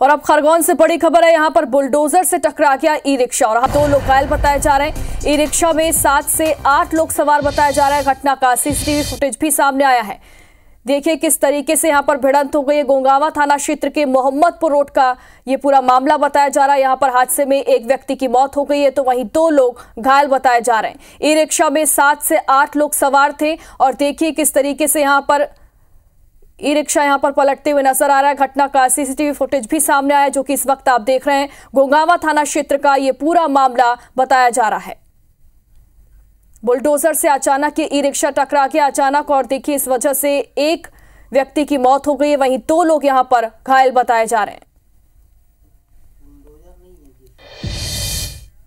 और अब खरगोन से बड़ी खबर है यहाँ पर बुलडोजर से टकरा गया ई रिक्शा और दो लोग घायल बताए जा रहे हैं ई रिक्शा में सात से आठ लोग सवार बताया जा रहा है घटना का सीसीटीवी फुटेज भी सामने आया है देखिए किस तरीके से यहाँ पर भिड़ंत हो गई गोंगावा थाना क्षेत्र के मोहम्मदपुर रोड का ये पूरा मामला बताया जा रहा है यहाँ पर हादसे में एक व्यक्ति की मौत हो गई है तो वहीं दो लोग घायल बताए जा रहे हैं ई रिक्शा में सात से आठ लोग सवार थे और देखिए किस तरीके से यहाँ पर ई रिक्शा यहां पर पलटते हुए नजर आ रहा है घटना का सीसीटीवी फुटेज भी सामने आया जो कि इस वक्त आप देख रहे हैं गोगावा थाना क्षेत्र का ये पूरा मामला बताया जा रहा है बुलडोजर से अचानक ये ई रिक्शा टकरा गया अचानक और देखिए इस वजह से एक व्यक्ति की मौत हो गई है वहीं दो लोग यहां पर घायल बताए जा रहे हैं